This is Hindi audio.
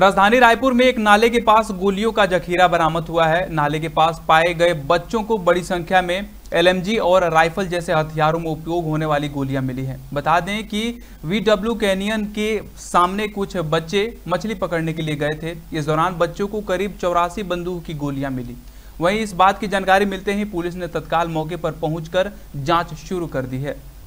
राजधानी रायपुर में एक नाले के पास गोलियों का जखीरा बरामद हुआ है नाले के पास पाए गए बच्चों को बड़ी संख्या में एलएमजी और राइफल जैसे हथियारों में उपयोग होने वाली गोलियां मिली हैं बता दें कि वीडब्ल्यू कैनियन के सामने कुछ बच्चे मछली पकड़ने के लिए गए थे इस दौरान बच्चों को करीब चौरासी बंदूक की गोलियां मिली वहीं इस बात की जानकारी मिलते ही पुलिस ने तत्काल मौके पर पहुंचकर जांच शुरू कर दी है